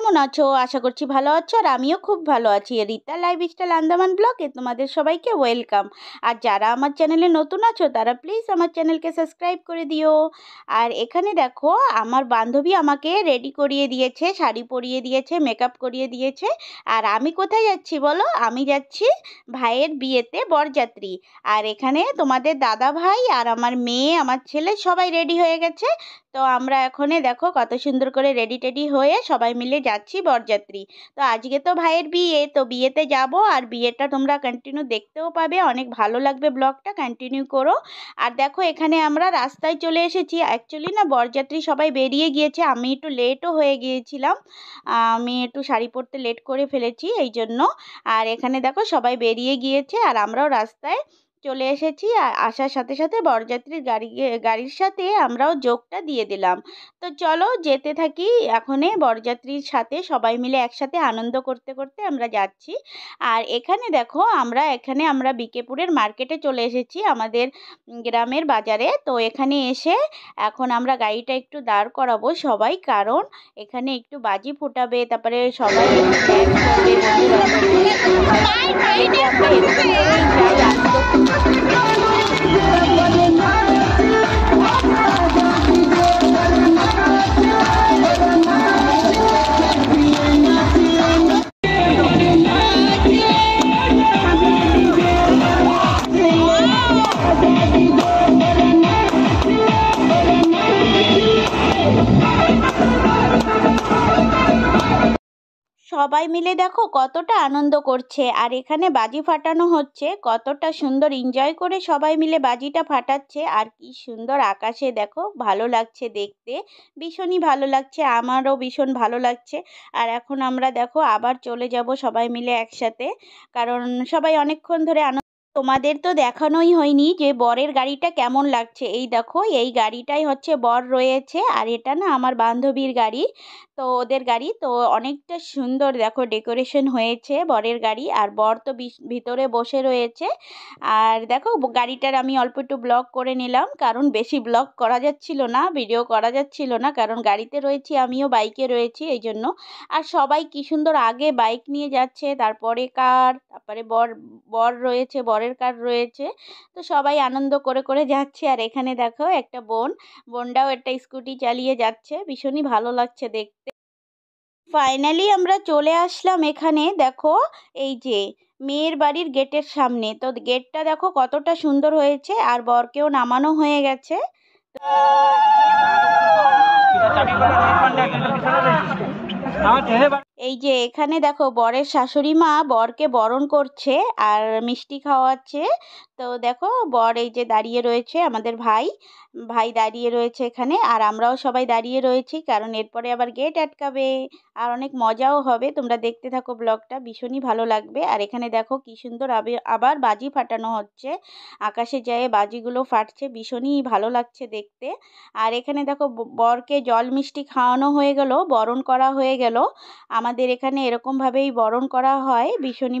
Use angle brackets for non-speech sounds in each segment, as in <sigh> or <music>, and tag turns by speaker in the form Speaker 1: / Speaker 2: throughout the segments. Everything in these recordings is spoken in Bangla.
Speaker 1: কেমন আছো আশা করছি ভালো আছো আর আমিও খুব ভালো আছি লাইভ স্টাইল আন্দামান ব্লগে তোমাদের সবাইকে ওয়েলকাম আর যারা আমার চ্যানেলে নতুন আছো তারা প্লিজ আমার চ্যানেলকে সাবস্ক্রাইব করে দিও আর এখানে দেখো আমার বান্ধবী আমাকে রেডি করিয়ে দিয়েছে শাড়ি পরিয়ে দিয়েছে মেকআপ করিয়ে দিয়েছে আর আমি কোথায় যাচ্ছি বলো আমি যাচ্ছি ভাইয়ের বিয়েতে বরযাত্রী আর এখানে তোমাদের দাদা ভাই আর আমার মেয়ে আমার ছেলে সবাই রেডি হয়ে গেছে তো আমরা এখনে দেখো কত সুন্দর করে রেডি টেডি হয়ে সবাই মিলে যাচ্ছি বরযাত্রী তো আজকে তো ভাইয়ের বিয়ে তো বিয়েতে যাব আর বিয়েটা তোমরা কন্টিনিউ দেখতেও পাবে অনেক ভালো লাগবে ব্লগটা কন্টিনিউ করো আর দেখো এখানে আমরা রাস্তায় চলে এসেছি অ্যাকচুয়ালি না বরযাত্রী সবাই বেরিয়ে গিয়েছে আমি একটু লেটও হয়ে গিয়েছিলাম আমি একটু শাড়ি পরতে লেট করে ফেলেছি এই জন্য আর এখানে দেখো সবাই বেরিয়ে গিয়েছে আর আমরাও রাস্তায় চলে এসেছি আর আসার সাথে সাথে বরযাত্রীর গাড়ি গাড়ির সাথে আমরাও যোগটা দিয়ে দিলাম তো চলো যেতে থাকি এখনে বরযাত্রীর সাথে সবাই মিলে একসাথে আনন্দ করতে করতে আমরা যাচ্ছি আর এখানে দেখো আমরা এখানে আমরা বিকেপুরের মার্কেটে চলে এসেছি আমাদের গ্রামের বাজারে তো এখানে এসে এখন আমরা গাড়িটা একটু দাঁড় করাবো সবাই কারণ এখানে একটু বাজি ফোটাবে তারপরে সবাই সবাই মিলে দেখো কতটা আনন্দ করছে আর এখানে বাজি ফাটানো হচ্ছে কতটা সুন্দর এনজয় করে সবাই মিলে বাজিটা ফাটাচ্ছে আর কি সুন্দর আকাশে দেখো ভালো লাগছে দেখতে ভীষণই ভালো লাগছে আমারও ভীষণ ভালো লাগছে আর এখন আমরা দেখো আবার চলে যাব সবাই মিলে একসাথে কারণ সবাই অনেকক্ষণ ধরে আনন্দ তোমাদের তো দেখানোই হয়নি যে বরের গাড়িটা কেমন লাগছে এই দেখো এই গাড়িটাই হচ্ছে বর রয়েছে আর এটা না আমার বান্ধবীর গাড়ি তো ওদের গাড়ি তো অনেকটা সুন্দর দেখো ডেকোরেশন হয়েছে বরের গাড়ি আর বর তো ভিতরে বসে রয়েছে আর দেখো গাড়িটার আমি অল্প একটু ব্লগ করে নিলাম কারণ বেশি ব্লগ করা যাচ্ছিল না ভিডিও করা যাচ্ছিল না কারণ গাড়িতে রয়েছি আমিও বাইকে রয়েছি এই জন্য আর সবাই কি সুন্দর আগে বাইক নিয়ে যাচ্ছে তারপরে কার তারপরে বর বর রয়েছে বরের ঘরের কাজ রয়েছে তো সবাই আনন্দ করে করে যাচ্ছে আর এখানে দেখো একটা বোন বোনটাও একটা স্কুটি চালিয়ে যাচ্ছে ভীষণই ভালো লাগছে দেখতে ফাইনালি আমরা চলে আসলাম এখানে দেখো এই যে মেয়ের বাড়ির গেটের সামনে তো গেটটা দেখো কতটা সুন্দর হয়েছে আর বরকেও নামানো হয়ে গেছে এই যে এখানে দেখো বরের শাশুড়ি মা বরকে বরণ করছে আর মিষ্টি খাওয়াচ্ছে তো দেখো বর এই যে দাঁড়িয়ে রয়েছে আমাদের ভাই ভাই দাঁড়িয়ে রয়েছে এখানে আর আমরাও সবাই দাঁড়িয়ে রয়েছি কারণ এরপরে আবার গেট আটকাবে আর অনেক মজাও হবে তোমরা দেখতে থাকো ব্লগটা ভীষণই ভালো লাগবে আর এখানে দেখো কি সুন্দর আবার বাজি ফাটানো হচ্ছে আকাশে যেয়ে বাজিগুলো ফাটছে ভীষণই ভালো লাগছে দেখতে আর এখানে দেখো বরকে জল মিষ্টি খাওয়ানো হয়ে গেল বরণ করা হয়ে গেল আমাদের এখানে এরকমভাবেই বরণ করা হয় ভীষণই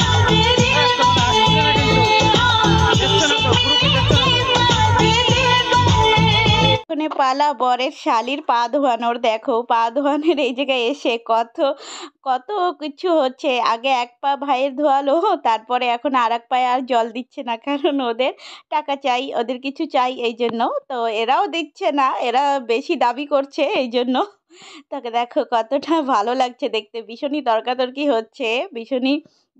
Speaker 1: পালা বরের শালির পা ধোয়ানোর দেখো পা ধোয়ানোর এই জায়গায় এসে কত কত কিছু হচ্ছে আগে এক পা ভাইয়ের ধোয়ালো তারপরে এখন আর এক পায়ে আর জল দিচ্ছে না কারণ ওদের টাকা চাই ওদের কিছু চাই এই জন্য তো এরাও দিচ্ছে না এরা বেশি দাবি করছে এই জন্য তাকে দেখো কতটা ভালো লাগছে দেখতে ভীষণই তর্কাতর্কি হচ্ছে ভীষণই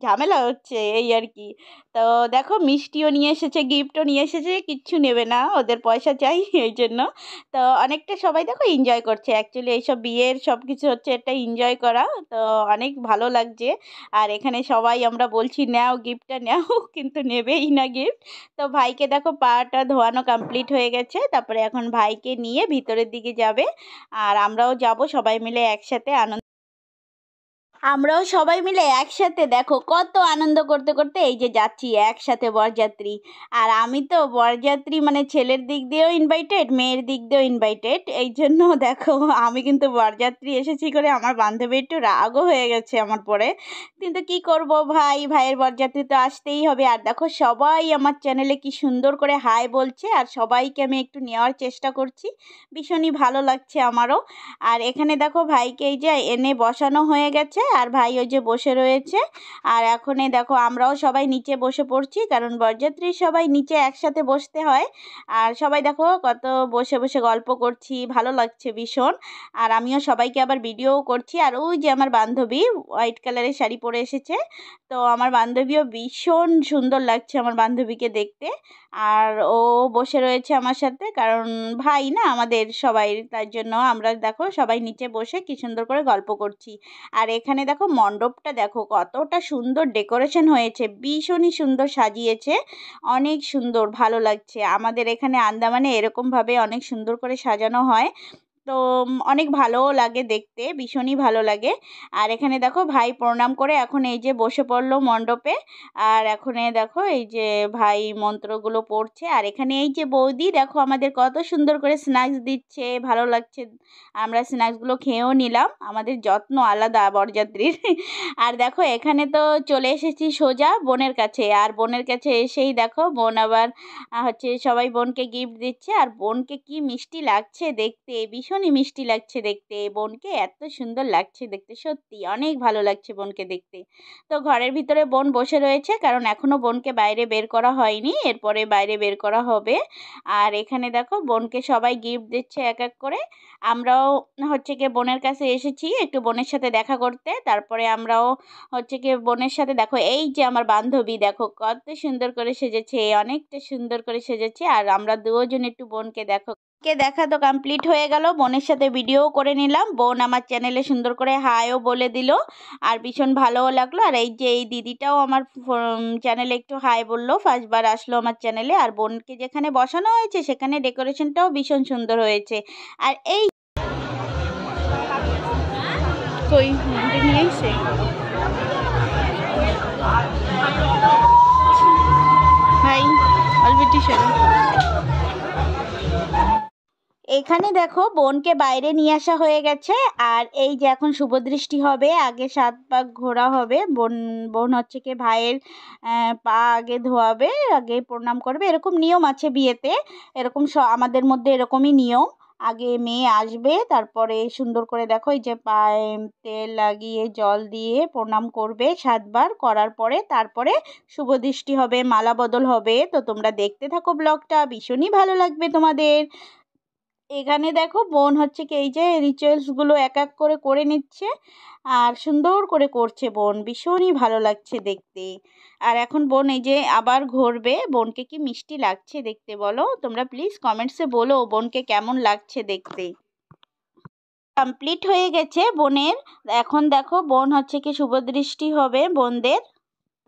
Speaker 1: ঝামেলা হচ্ছে এই আর কি তো দেখো মিষ্টিও নিয়ে এসেছে গিফটও নিয়ে এসেছে কিচ্ছু নেবে না ওদের পয়সা চাই <laughs> এই জন্য তো অনেকটা সবাই দেখো এনজয় করছে অ্যাকচুয়ালি এইসব বিয়ের সব কিছু হচ্ছে একটা এনজয় করা তো অনেক ভালো লাগছে আর এখানে সবাই আমরা বলছি নাও গিফটটা নাও <laughs> কিন্তু নেবেই না গিফট তো ভাইকে দেখো পাটা ধোয়ানো কমপ্লিট হয়ে গেছে তারপরে এখন ভাইকে নিয়ে ভিতরের দিকে যাবে আর আমরাও যাব সবাই মিলে একসাথে আনন্দ আমরাও সবাই মিলে একসাথে দেখো কত আনন্দ করতে করতে এই যে যাচ্ছি একসাথে বরযাত্রী আর আমি তো বরযাত্রী মানে ছেলের দিক দিয়েও ইনভাইটেড মেয়ের দিক দিয়েও ইনভাইটেড এই জন্য দেখো আমি কিন্তু বরযাত্রী এসেছি করে আমার বান্ধবী একটু রাগও হয়ে গেছে আমার পরে কিন্তু কি করব ভাই ভাইয়ের বরযাত্রী তো আসতেই হবে আর দেখো সবাই আমার চ্যানেলে কি সুন্দর করে হাই বলছে আর সবাইকে আমি একটু নেওয়ার চেষ্টা করছি ভীষণই ভালো লাগছে আমারও আর এখানে দেখো ভাইকে এই যে এনে বসানো হয়ে গেছে আর ভাই ওই যে বসে রয়েছে আর এখন এই দেখো আমরাও সবাই নিচে বসে পড়ছি কারণ বরযাত্রী সবাই নিচে একসাথে বসতে হয় আর সবাই দেখো কত বসে বসে গল্প করছি ভালো লাগছে ভীষণ আর আমিও সবাইকে আবার ভিডিও করছি আর ওই যে আমার বান্ধবী হোয়াইট কালারের শাড়ি পরে এসেছে তো আমার বান্ধবীও ভীষণ সুন্দর লাগছে আমার বান্ধবীকে দেখতে আর ও বসে রয়েছে আমার সাথে কারণ ভাই না আমাদের সবাই তার জন্য আমরা দেখো সবাই নিচে বসে কী সুন্দর করে গল্প করছি আর এখানে দেখো মণ্ডপটা দেখো কতটা সুন্দর ডেকোরেশন হয়েছে ভীষণই সুন্দর সাজিয়েছে অনেক সুন্দর ভালো লাগছে আমাদের এখানে আন্দামানে এরকমভাবে অনেক সুন্দর করে সাজানো হয় তো অনেক ভালোও লাগে দেখতে ভীষণই ভালো লাগে আর এখানে দেখো ভাই প্রণাম করে এখন এই যে বসে পড়লো মণ্ডপে আর এখানে দেখো এই যে ভাই মন্ত্রগুলো পড়ছে আর এখানে এই যে বৌদি দেখো আমাদের কত সুন্দর করে স্ন্যাক্স দিচ্ছে ভালো লাগছে আমরা স্ন্যাক্সগুলো খেয়েও নিলাম আমাদের যত্ন আলাদা বরযাত্রীর আর দেখো এখানে তো চলে এসেছি সোজা বোনের কাছে আর বোনের কাছে এসেই দেখো বোন আবার হচ্ছে সবাই বোনকে গিফট দিচ্ছে আর বোনকে কি মিষ্টি লাগছে দেখতে ভীষণ ভীষণই মিষ্টি লাগছে দেখতে বোনকে এত সুন্দর লাগছে দেখতে সত্যি অনেক ভালো লাগছে বোনকে দেখতে তো ঘরের ভিতরে বোন বসে রয়েছে কারণ এখনও বোনকে বাইরে বের করা হয়নি এরপরে বাইরে বের করা হবে আর এখানে দেখো বোনকে সবাই গিফট দিচ্ছে এক এক করে আমরাও হচ্ছে কি বোনের কাছে এসেছি একটু বোনের সাথে দেখা করতে তারপরে আমরাও হচ্ছে কি বোনের সাথে দেখো এই যে আমার বান্ধবী দেখো কত সুন্দর করে সেজেছে অনেকটা সুন্দর করে সেজেছে আর আমরা দুজন একটু বোনকে দেখো কে দেখা তো কমপ্লিট হয়ে গেল বোনের সাথে ভিডিও করে নিলাম বোন আমার চ্যানেলে সুন্দর করে হাইও বলে দিল আর ভীষণ ভালোও লাগলো আর এই যে এই দিদিটাও আমার চ্যানেলে একটু হাই বললো ফার্স্টবার আসলো আমার চ্যানেলে আর বোনকে যেখানে বসানো হয়েছে সেখানে ডেকোরেশনটাও ভীষণ সুন্দর হয়েছে আর এই হাই অলবিটি এখানে দেখো বোনকে বাইরে নিয়ে আসা হয়ে গেছে আর এই যে এখন শুভদৃষ্টি হবে আগে সাত পাক ঘোরা হবে বোন বোন হচ্ছে কি ভাইয়ের পা আগে ধোয়াবে আগে প্রণাম করবে এরকম নিয়ম আছে বিয়েতে এরকম স আমাদের মধ্যে এরকমই নিয়ম আগে মেয়ে আসবে তারপরে সুন্দর করে দেখো এই যে পায়ে তেল লাগিয়ে জল দিয়ে প্রণাম করবে সাতবার করার পরে তারপরে শুভদৃষ্টি হবে মালা বদল হবে তো তোমরা দেখতে থাকো ব্লগটা ভীষণই ভালো লাগবে তোমাদের এখানে দেখো বোন হচ্ছে কি এই যে রিচুয়ালসগুলো এক এক করে করে নিচ্ছে আর সুন্দর করে করছে বোন ভীষণই ভালো লাগছে দেখতে আর এখন বোন এই যে আবার ঘুরবে বোনকে কি মিষ্টি লাগছে দেখতে বলো তোমরা প্লিজ কমেন্টসে বলো বোনকে কেমন লাগছে দেখতে কমপ্লিট হয়ে গেছে বোনের এখন দেখো বোন হচ্ছে কি শুভদৃষ্টি হবে বোনদের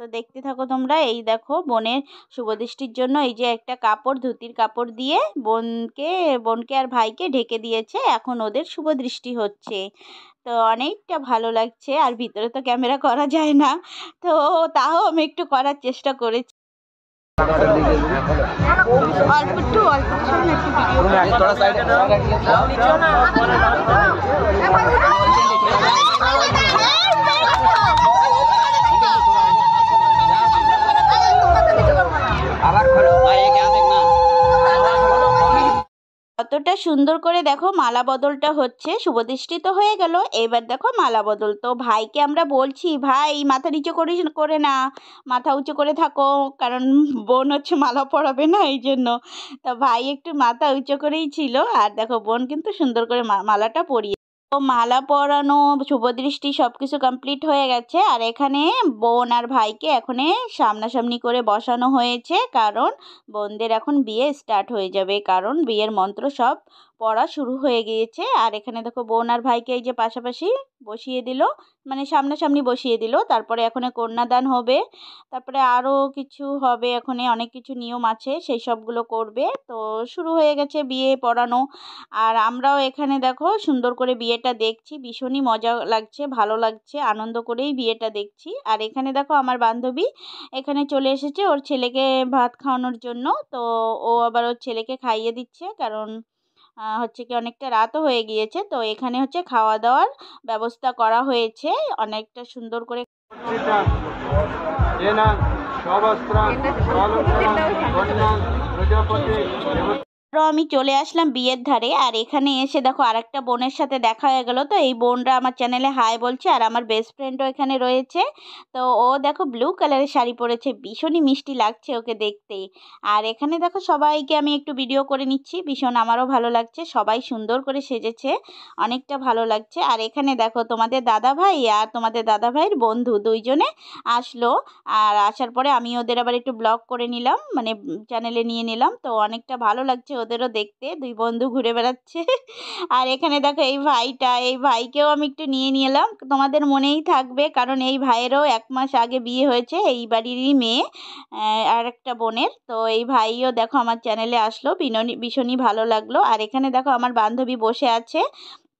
Speaker 1: তো দেখতে থাকো তোমরা এই দেখো বোনের শুভদৃষ্টির জন্য এই যে একটা কাপড় ধুতির কাপড় দিয়ে বোনকে বোনকে আর ভাইকে ঢেকে দিয়েছে এখন ওদের শুভদৃষ্টি হচ্ছে তো অনেকটা ভালো লাগছে আর ভিতরে তো ক্যামেরা করা যায় না তো তাও আমি একটু করার চেষ্টা করেছি একটু ভিডিও হ্যাঁ, হ্যাঁ, কতটা সুন্দর করে দেখো মালা বদলটা হচ্ছে শুভদৃষ্টি তো হয়ে গেল এবার দেখো মালা বদল তো ভাইকে আমরা বলছি ভাই মাথা নিচু করিস করে না মাথা উঁচু করে থাকো কারণ বোন হচ্ছে মালা পড়াবে না এই জন্য তা ভাই একটু মাথা উঁচু করেই ছিল আর দেখো বোন কিন্তু সুন্দর করে মালাটা পরিয়ে মালা পরানো শুভদৃষ্টি সব কিছু কমপ্লিট হয়ে গেছে আর এখানে বোন আর ভাইকে এখনে সামনাসামনি করে বসানো হয়েছে কারণ বোনদের এখন বিয়ে স্টার্ট হয়ে যাবে কারণ বিয়ের মন্ত্র সব পড়া শুরু হয়ে গিয়েছে আর এখানে দেখো বোন আর ভাইকে এই যে পাশাপাশি বসিয়ে দিল মানে সামনাসামনি বসিয়ে দিল তারপরে এখন কন্যাদান হবে তারপরে আরও কিছু হবে এখানে অনেক কিছু নিয়ম আছে সেই সবগুলো করবে তো শুরু হয়ে গেছে বিয়ে পড়ানো আর আমরাও এখানে দেখো সুন্দর করে বিয়েটা দেখছি ভীষণই মজা লাগছে ভালো লাগছে আনন্দ করেই বিয়েটা দেখছি আর এখানে দেখো আমার বান্ধবী এখানে চলে এসেছে ওর ছেলেকে ভাত খাওয়ানোর জন্য তো ও আবার ওর ছেলেকে খাইয়ে দিচ্ছে কারণ হচ্ছে কি অনেকটা রাতও হয়ে গিয়েছে তো এখানে হচ্ছে খাওয়া দাওয়ার ব্যবস্থা করা হয়েছে অনেকটা সুন্দর করে আমি চলে আসলাম বিয়ের ধারে আর এখানে এসে দেখো আরেকটা বোনের সাথে দেখা হয়ে গেল তো এই বোনরা আমার চ্যানেলে হাই বলছে আর আমার বেস্ট ফ্রেন্ডও এখানে রয়েছে তো ও দেখো ব্লু কালারের শাড়ি পরেছে ভীষণই মিষ্টি লাগছে ওকে দেখতে আর এখানে দেখো সবাইকে আমি একটু ভিডিও করে নিচ্ছি ভীষণ আমারও ভালো লাগছে সবাই সুন্দর করে সেজেছে অনেকটা ভালো লাগছে আর এখানে দেখো তোমাদের দাদা ভাই আর তোমাদের দাদা ভাইয়ের বন্ধু দুইজনে আসলো আর আসার পরে আমি ওদের আবার একটু ব্লগ করে নিলাম মানে চ্যানেলে নিয়ে নিলাম তো অনেকটা ভালো লাগছে ওদেরও দেখতে দুই বন্ধু ঘুরে বেড়াচ্ছে আর এখানে দেখো এই ভাইটা এই ভাইকেও আমি একটু নিয়ে নিলাম তোমাদের মনেই থাকবে কারণ এই ভাইয়েরও এক মাস আগে বিয়ে হয়েছে এই বাড়িরই মেয়ে আর একটা বোনের তো এই ভাইও দেখো আমার চ্যানেলে আসলো বিননি ভীষণই ভালো লাগলো আর এখানে দেখো আমার বান্ধবী বসে আছে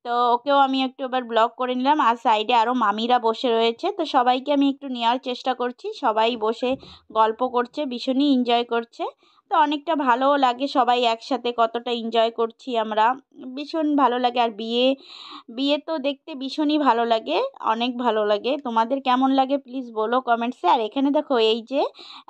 Speaker 1: তো ওকেও আমি একটু এবার ব্লগ করে নিলাম আর সাইডে আরও মামিরা বসে রয়েছে তো সবাইকে আমি একটু নেওয়ার চেষ্টা করছি সবাই বসে গল্প করছে ভীষণই এনজয় করছে তো অনেকটা ভালোও লাগে সবাই একসাথে কতটা এনজয় করছি আমরা ভীষণ ভালো লাগে আর বিয়ে বিয়ে তো দেখতে ভীষণই ভালো লাগে অনেক ভালো লাগে তোমাদের কেমন লাগে প্লিজ বলো কমেন্টসে আর এখানে দেখো এই যে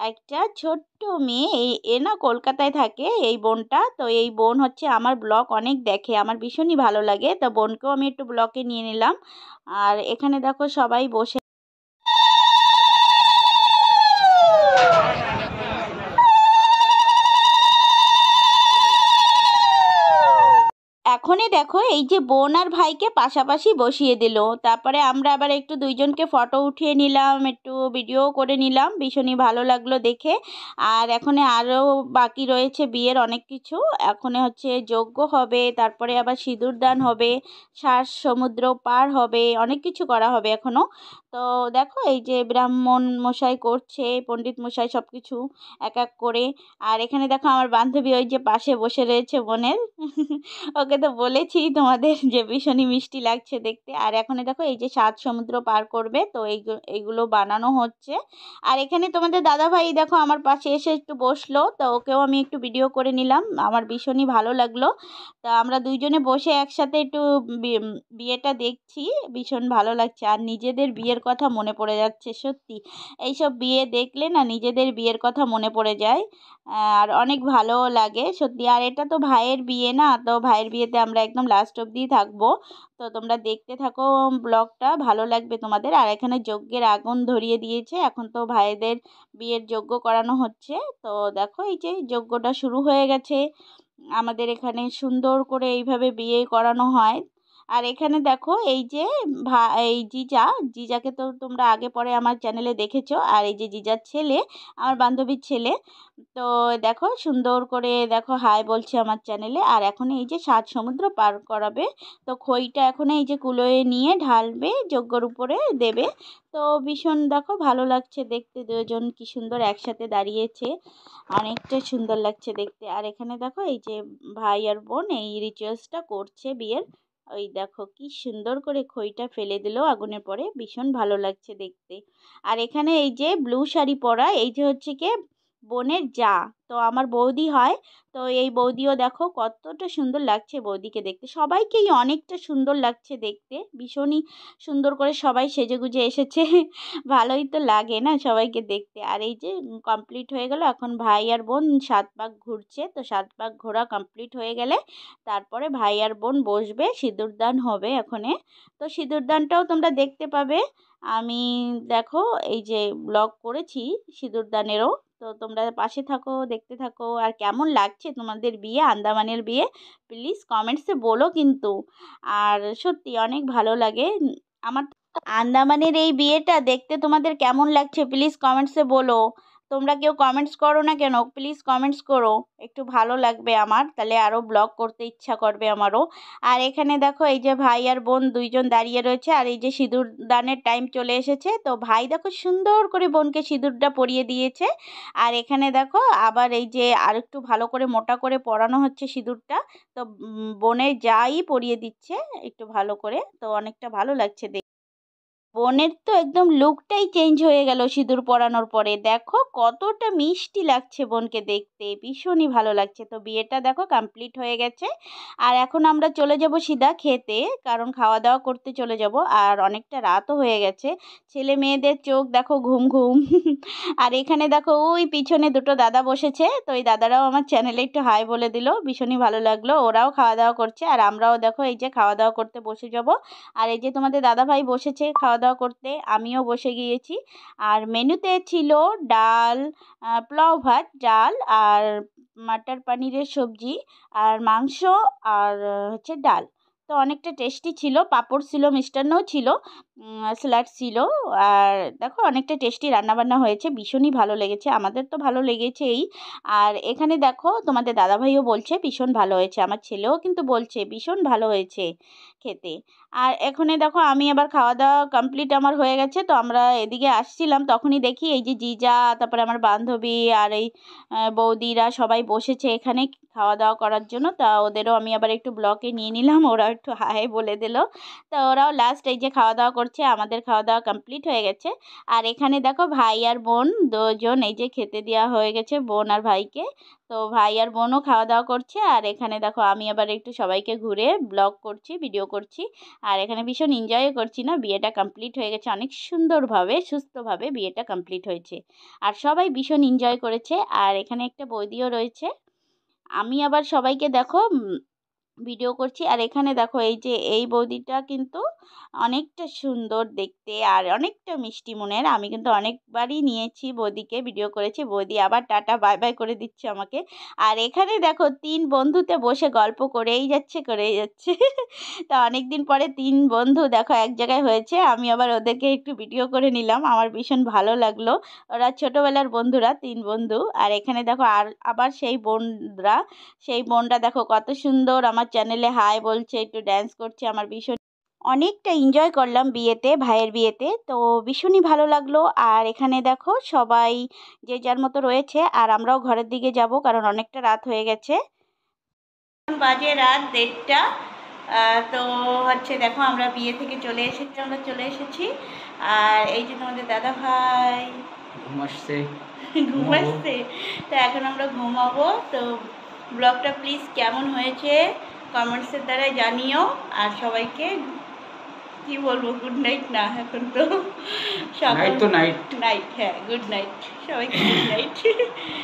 Speaker 1: একটা ছোট্ট মেয়ে এই এ না কলকাতায় থাকে এই বোনটা তো এই বোন হচ্ছে আমার ব্লগ অনেক দেখে আমার ভীষণই ভালো লাগে তো বোনকেও আমি একটু ব্লকে নিয়ে নিলাম আর এখানে দেখো সবাই বসে দেখো এই যে বোন আর ভাইকে পাশাপাশি বসিয়ে দিল তারপরে আমরা আবার একটু দুইজনকে ফটো উঠিয়ে নিলাম একটু ভিডিও করে নিলাম ভীষণই ভালো লাগলো দেখে আর এখানে আরও বাকি রয়েছে বিয়ের অনেক কিছু এখন হচ্ছে যজ্ঞ হবে তারপরে আবার সিঁদুরদান হবে শ্বাস সমুদ্র পার হবে অনেক কিছু করা হবে এখনও তো দেখো এই যে ব্রাহ্মণ মশাই করছে পণ্ডিত মশাই সব কিছু এক এক করে আর এখানে দেখো আমার বান্ধবী ওই যে পাশে বসে রয়েছে বোনের <laughs> ওকে তো বলে বলেছি তোমাদের যে ভীষণই মিষ্টি লাগছে দেখতে আর এখানে দেখো এই যে সাত সমুদ্র পার করবে তো এইগুলো বানানো হচ্ছে আর এখানে তোমাদের দাদাভাই দেখো আমার পাশে এসে একটু বসলো তো ওকেও আমি একটু ভিডিও করে নিলাম আমার ভীষণই ভালো লাগলো তা আমরা দুইজনে বসে একসাথে একটু বিয়েটা দেখছি ভীষণ ভালো লাগছে আর নিজেদের বিয়ের কথা মনে পড়ে যাচ্ছে সত্যি এইসব বিয়ে দেখলে না নিজেদের বিয়ের কথা মনে পড়ে যায় আর অনেক ভালোও লাগে সত্যি আর এটা তো ভাইয়ের বিয়ে না তো ভাইয়ের বিয়েতে আমরা একদম লাস্ট অবধিই থাকবো তো তোমরা দেখতে থাকো ব্লগটা ভালো লাগবে তোমাদের আর এখানে যজ্ঞের আগুন ধরিয়ে দিয়েছে এখন তো ভাইদের বিয়ের যজ্ঞ করানো হচ্ছে তো দেখো এই যে যজ্ঞটা শুরু হয়ে গেছে আমাদের এখানে সুন্দর করে এইভাবে বিয়ে করানো হয় আর এখানে দেখো এই যে ভা এই জিজা জিজাকে তো তোমরা আগে পরে আমার চ্যানেলে দেখেছো আর এই যে জিজার ছেলে আমার বান্ধবীর ছেলে তো দেখো সুন্দর করে দেখো হাই বলছে আমার চ্যানেলে আর এখন এই যে সাত সমুদ্র পার করাবে তো খইটা এখন এই যে কুলোয় নিয়ে ঢালবে যজ্ঞর উপরে দেবে তো ভীষণ দেখো ভালো লাগছে দেখতে দুজন কি সুন্দর একসাথে দাঁড়িয়েছে অনেকটা সুন্দর লাগছে দেখতে আর এখানে দেখো এই যে ভাই আর বোন এই রিচুয়ালসটা করছে বিয়ের ওই দেখো কি সুন্দর করে খইটা ফেলে দিল আগুনের পরে ভীষণ ভালো লাগছে দেখতে আর এখানে এই যে ব্লু শাড়ি পরা এই যে হচ্ছে কে বোনের যা তো আমার বৌদি হয় তো এই বৌদিও দেখো কতটা সুন্দর লাগছে বৌদিকে দেখতে সবাইকেই অনেকটা সুন্দর লাগছে দেখতে ভীষণই সুন্দর করে সবাই সেজেগুজে এসেছে <laughs> ভালোই তো লাগে না সবাইকে দেখতে আর এই যে কমপ্লিট হয়ে গেল এখন ভাই আর বোন সাত পাক ঘুরছে তো সাত পাক ঘোরা কমপ্লিট হয়ে গেলে তারপরে ভাই আর বোন বসবে সিঁদুরদান হবে এখনে তো সিঁদুরদানটাও তোমরা দেখতে পাবে আমি দেখো এই যে ব্লগ করেছি সিঁদুরদানেরও তো তোমরা পাশে থাকো দেখতে থাকো আর কেমন লাগছে তোমাদের বিয়ে আন্দামানের বিয়ে প্লিজ কমেন্টসে বলো কিন্তু আর সত্যি অনেক ভালো লাগে আমার আন্দামানের এই বিয়েটা দেখতে তোমাদের কেমন লাগছে প্লিজ কমেন্টসে বলো তোমরা কেউ কমেন্টস করো না কেন প্লিজ কমেন্টস করো একটু ভালো লাগবে আমার তাহলে আরও ব্লগ করতে ইচ্ছা করবে আমারও আর এখানে দেখো এই যে ভাই আর বোন দুইজন দাঁড়িয়ে রয়েছে আর এই যে সিঁদুর দানের টাইম চলে এসেছে তো ভাই দেখো সুন্দর করে বোনকে সিঁদুরটা পরিয়ে দিয়েছে আর এখানে দেখো আবার এই যে আর একটু ভালো করে মোটা করে পরানো হচ্ছে সিঁদুরটা তো বোনের যাই পরিয়ে দিচ্ছে একটু ভালো করে তো অনেকটা ভালো লাগছে বোনের তো একদম লুকটাই চেঞ্জ হয়ে গেল সিঁদুর পরানোর পরে দেখো কতটা মিষ্টি লাগছে বোনকে দেখতে ভীষণই ভালো লাগছে তো বিয়েটা দেখো কমপ্লিট হয়ে গেছে আর এখন আমরা চলে যাব সিধা খেতে কারণ খাওয়া দাওয়া করতে চলে যাব আর অনেকটা রাতও হয়ে গেছে ছেলে মেয়েদের চোখ দেখো ঘুম ঘুম আর এখানে দেখো ওই পিছনে দুটো দাদা বসেছে তো ওই দাদারাও আমার চ্যানেলে একটু হাই বলে দিল ভীষণই ভালো লাগলো ওরাও খাওয়া দাওয়া করছে আর আমরাও দেখো এই যে খাওয়া দাওয়া করতে বসে যাব আর এই যে তোমাদের দাদা ভাই বসেছে খাওয়া দাওয়া করতে আমিও বসে গিয়েছি আর মেনুতে ছিল ডাল পোলাও ভাত ডাল আর মাটার পানিরের সবজি আর মাংস আর হচ্ছে ডাল তো অনেকটা টেস্টি ছিল পাঁপড় ছিল মিষ্টান্নও ছিল স্যালাড ছিল আর দেখো অনেকটা টেস্টি রান্নাবান্না হয়েছে ভীষণই ভালো লেগেছে আমাদের তো ভালো লেগেছেই আর এখানে দেখো তোমাদের দাদাভাইও বলছে ভীষণ ভালো হয়েছে আমার ছেলেও কিন্তু বলছে ভীষণ ভালো হয়েছে খেতে আর এখানে দেখো আমি আবার খাওয়া দাওয়া কমপ্লিট আমার হয়ে গেছে তো আমরা এদিকে আসছিলাম তখনই দেখি এই যে জিজা তারপরে আমার বান্ধবী আর এই বৌদিরা সবাই বসেছে এখানে খাওয়া দাওয়া করার জন্য তা ওদেরও আমি আবার একটু ব্লকে নিয়ে নিলাম ওরা একটু হায় বলে দিল তা ওরাও লাস্ট এই যে খাওয়া দাওয়া করছে আমাদের খাওয়া দাওয়া কমপ্লিট হয়ে গেছে আর এখানে দেখো ভাই আর বোন দুজন এই যে খেতে দেওয়া হয়ে গেছে বোন আর ভাইকে তো ভাই আর বোনও খাওয়া দাওয়া করছে আর এখানে দেখো আমি আবার একটু সবাইকে ঘুরে ব্লগ করছি ভিডিও করছি আর এখানে ভীষণ এনজয়ও করছি না বিয়েটা কমপ্লিট হয়ে গেছে অনেক সুন্দরভাবে সুস্থভাবে বিয়েটা কমপ্লিট হয়েছে আর সবাই ভীষণ এনজয় করেছে আর এখানে একটা বৌদিও রয়েছে আমি আবার সবাইকে দেখো ভিডিও করছি আর এখানে দেখো এই যে এই বৌদিটা কিন্তু অনেকটা সুন্দর দেখতে আর অনেকটা মিষ্টি মনের আমি কিন্তু অনেকবারই নিয়েছি বৌদিকে ভিডিও করেছি বৌদি আবার টাটা বাই বাই করে দিচ্ছে আমাকে আর এখানে দেখো তিন বন্ধুতে বসে গল্প করেই যাচ্ছে করেই যাচ্ছে <laughs> তা অনেক দিন পরে তিন বন্ধু দেখো এক জায়গায় হয়েছে আমি আবার ওদেরকে একটু ভিডিও করে নিলাম আমার ভীষণ ভালো লাগলো ওরা ছোটোবেলার বন্ধুরা তিন বন্ধু আর এখানে দেখো আর আবার সেই বোনরা সেই বোনরা দেখো কত সুন্দর আমার আমার চ্যানেলে হাই বলছে একটু ড্যান্স করছে আমার ভীষণ অনেকটা এনজয় করলাম বিয়েতে ভাইয়ের বিয়েতে তো ভীষণই ভালো লাগলো আর এখানে দেখো সবাই যে যার মতো রয়েছে আর আমরাও ঘরের দিকে যাব কারণ অনেকটা রাত হয়ে গেছে বাজে রাত দেড়টা তো হচ্ছে দেখো আমরা বিয়ে থেকে চলে এসেছি আমরা চলে এসেছি আর এই যে তোমাদের দাদা ভাই ঘুমাসছে <laughs> ঘুমাসছে তো এখন আমরা ঘুমাবো তো ব্লগটা প্লিজ কেমন হয়েছে কমেন্টসের দ্বারা জানিও আর সবাইকে কি বলবো গুড নাইট না এখন তো সবাই তো নাইট নাইট হ্যাঁ গুড নাইট সবাইকে গুড নাইট <laughs>